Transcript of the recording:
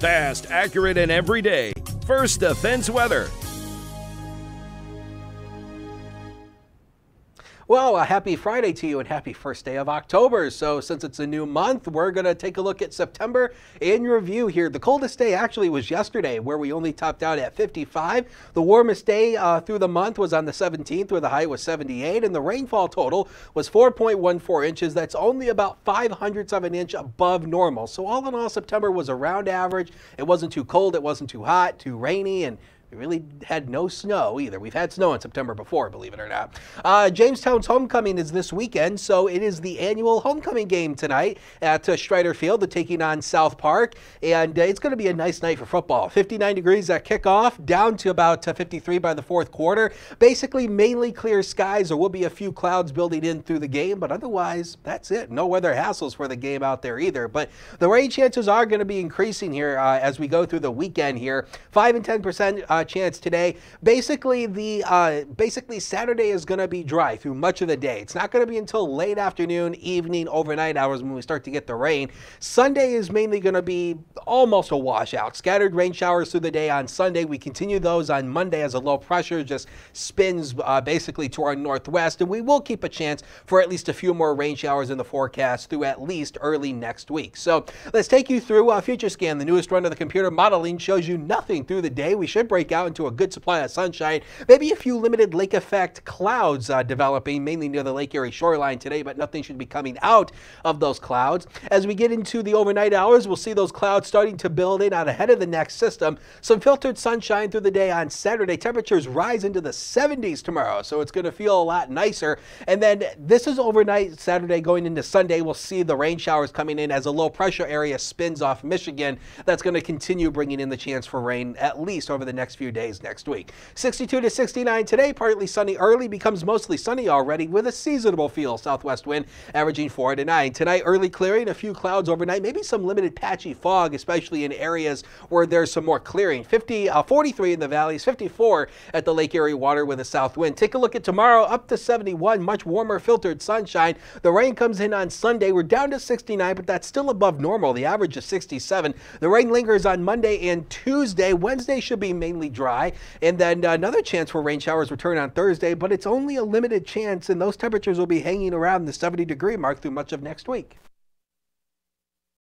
Fast, accurate, and every day. First Defense Weather. Well, a happy Friday to you and happy first day of October. So, since it's a new month, we're going to take a look at September in review here. The coldest day actually was yesterday, where we only topped out at 55. The warmest day uh, through the month was on the 17th, where the high was 78, and the rainfall total was 4.14 inches. That's only about 5 hundredths of an inch above normal. So, all in all, September was around average. It wasn't too cold, it wasn't too hot, too rainy, and we really had no snow either. We've had snow in September before, believe it or not. Uh, Jamestown's homecoming is this weekend, so it is the annual homecoming game tonight at uh, Strider Field. taking on South Park, and uh, it's going to be a nice night for football. 59 degrees at kickoff, down to about uh, 53 by the fourth quarter. Basically, mainly clear skies. There will be a few clouds building in through the game, but otherwise, that's it. No weather hassles for the game out there either. But the rain chances are going to be increasing here uh, as we go through the weekend here. 5 and 10 percent uh, uh, chance today. Basically, the uh, basically Saturday is going to be dry through much of the day. It's not going to be until late afternoon, evening, overnight hours when we start to get the rain. Sunday is mainly going to be almost a washout. Scattered rain showers through the day on Sunday. We continue those on Monday as a low pressure just spins uh, basically to our northwest, and we will keep a chance for at least a few more rain showers in the forecast through at least early next week. So let's take you through a uh, future scan. the newest run of the computer modeling shows you nothing through the day. We should break break out into a good supply of sunshine. Maybe a few limited lake effect clouds uh, developing, mainly near the Lake Erie shoreline today, but nothing should be coming out of those clouds. As we get into the overnight hours, we'll see those clouds starting to build in out ahead of the next system. Some filtered sunshine through the day on Saturday. Temperatures rise into the 70s tomorrow, so it's going to feel a lot nicer. And then this is overnight Saturday going into Sunday. We'll see the rain showers coming in as a low pressure area spins off Michigan. That's going to continue bringing in the chance for rain at least over the next few few days next week. 62 to 69 today, partly sunny early, becomes mostly sunny already with a seasonable feel. Southwest wind averaging 4 to 9. Tonight, early clearing, a few clouds overnight, maybe some limited patchy fog, especially in areas where there's some more clearing. 50, uh, 43 in the valleys, 54 at the Lake Erie water with a south wind. Take a look at tomorrow, up to 71, much warmer filtered sunshine. The rain comes in on Sunday. We're down to 69, but that's still above normal. The average is 67. The rain lingers on Monday and Tuesday. Wednesday should be mainly dry. And then uh, another chance for rain showers return on Thursday, but it's only a limited chance, and those temperatures will be hanging around the 70 degree mark through much of next week.